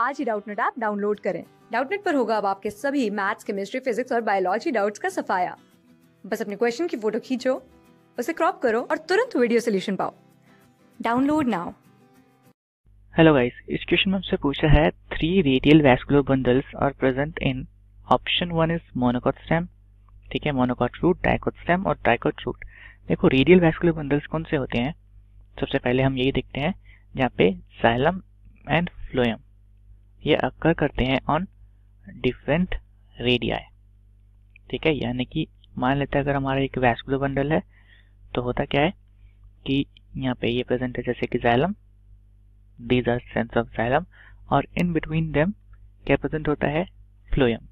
आज ही Doubtnut app download करें डाउटनेट पर होगा अब आपके सभी मैथ्स केमिस्ट्री फिजिक्स और बायोलॉजी डाउट्स का सफाया बस अपने क्वेश्चन की फोटो खींचो उसे क्रॉप करो और तुरंत वीडियो सोल्यूशन पाओ डाउनलोड नाउ हेलो गाइस इस क्वेश्चन में हमसे पूछा है three radial vascular bundles are present in option one is monocot stem ठीक है मोनोकॉट रूट डायकोट स्टेम और डायकोट रूट देखो रेडियल वैस्कुलर बंडल्स कौन से होते हैं सबसे पहले हम यही देखते हैं यहाँ पे साइलम एंड फ्लोयम ये अक्कर करते हैं ऑन डिफरेंट रेडिया ठीक है यानी कि मान लेते हैं अगर हमारा एक वैस्कुलर बंडल है तो होता क्या है कि यहाँ पे ये प्रेजेंट है जैसे कि xylem these are sense of xylem और इन बिटवीन देम क्या प्रेजेंट होता है फ्लोएम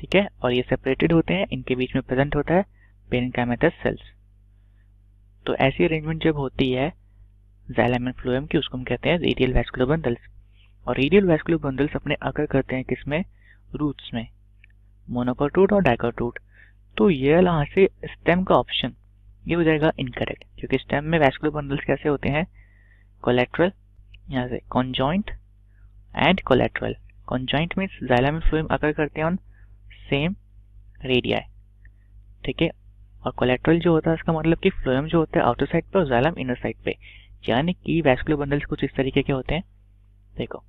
ठीक है और ये सेपरेटेड होते हैं इनके बीच में प्रेजेंट होता है कैमेटस सेल्स तो ऐसी अरेंजमेंट जब होती है जैलम एंड फ्लोएम की उसको हम कहते हैं रेडियल वैस्कुलर बंडल्स और रेडियल वैस्कुलर बंडल्स अपने आकर करते हैं किसमें रूट्स में मोनोकोटूट और डाइकोटूट तो ये यहाँ से स्टेम का ऑप्शन ये हो जाएगा इनकरेक्ट क्योंकि स्टेम में वैस्कुलर बंडल्स कैसे होते हैं कोलेट्रल यहाँ से conjoint and collateral conjoint means xylem में फ्लोइम आकर करते हैं ऑन सेम रेडिया ठीक है और कोलेट्रल जो होता है इसका मतलब कि फ्लोएम जो होता है आउटर साइड पे और जाइलम इनर साइड पे यानी कि वैस्कुलर बंडल्स कुछ इस तरीके के होते हैं देखो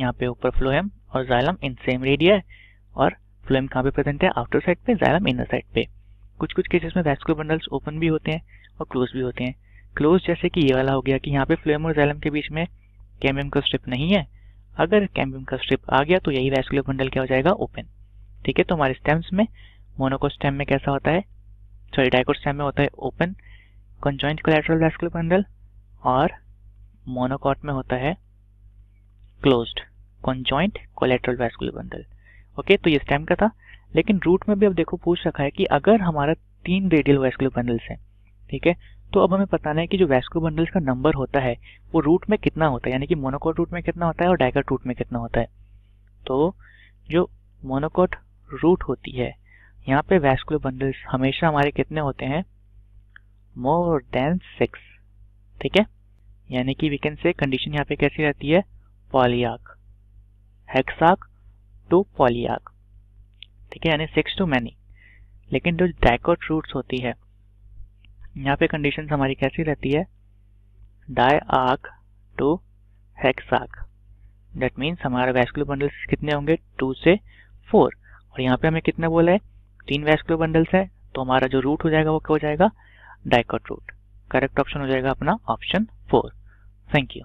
यहाँ पे ऊपर फ्लोएम और जाइलम इन सेम रेडिया और फ्लोएम कहाँ पे प्रेजेंट है आउटर साइड पे जाइलम इनर साइड पे कुछ कुछ केसेस में वैस्कुलर बंडल्स ओपन भी होते हैं और क्लोज भी होते हैं क्लोज जैसे कि ये वाला हो गया कि यहाँ पे फ्लोएम और जाइलम के बीच में कैम्बियम का स्ट्रिप नहीं है अगर कैम्बियम का स्ट्रिप आ गया तो यही वैस्कुलर बंडल क्या हो जाएगा ओपन ठीक है तो हमारे स्टेम्स में मोनोको स्टेम में कैसा होता है सॉरी डाइकोट स्टेम में होता है open conjoint collateral vascular bundle और मोनोकॉट में होता है closed conjoint collateral vascular bundle okay तो ये स्टेम का था लेकिन रूट में भी अब देखो पूछ रखा है कि अगर हमारा तीन रेडियल वैस्कुलर बंडल्स हैं ठीक है तो अब हमें नहीं है कि जो वैस्कुलर बंडल्स का नंबर होता है वो रूट में कितना होता है यानी कि मोनोकोट रूट में कितना होता है और डायगर रूट में कितना होता है तो जो मोनोकोट रूट होती है यहाँ पे वैस्कुलर बंडल्स हमेशा हमारे कितने होते हैं मोर देन सिक्स ठीक है यानी कि वी कैन से कंडीशन यहाँ पे कैसी रहती है पॉलियाक हेक्साक टू पॉलियाक ठीक है यानी सिक्स टू मैनी लेकिन जो डायकोट रूट्स होती है यहाँ पे कंडीशन हमारी कैसी रहती है डाई आक टू हेक्साक डेट मीन्स हमारा वैस्कुलर बंडल्स कितने होंगे टू से फोर और यहाँ पे हमें कितना बोला है तीन वैस्कुलर बंडल्स है तो हमारा जो रूट हो जाएगा वो क्या हो जाएगा डायकोट रूट करेक्ट ऑप्शन हो जाएगा अपना ऑप्शन फोर थैंक यू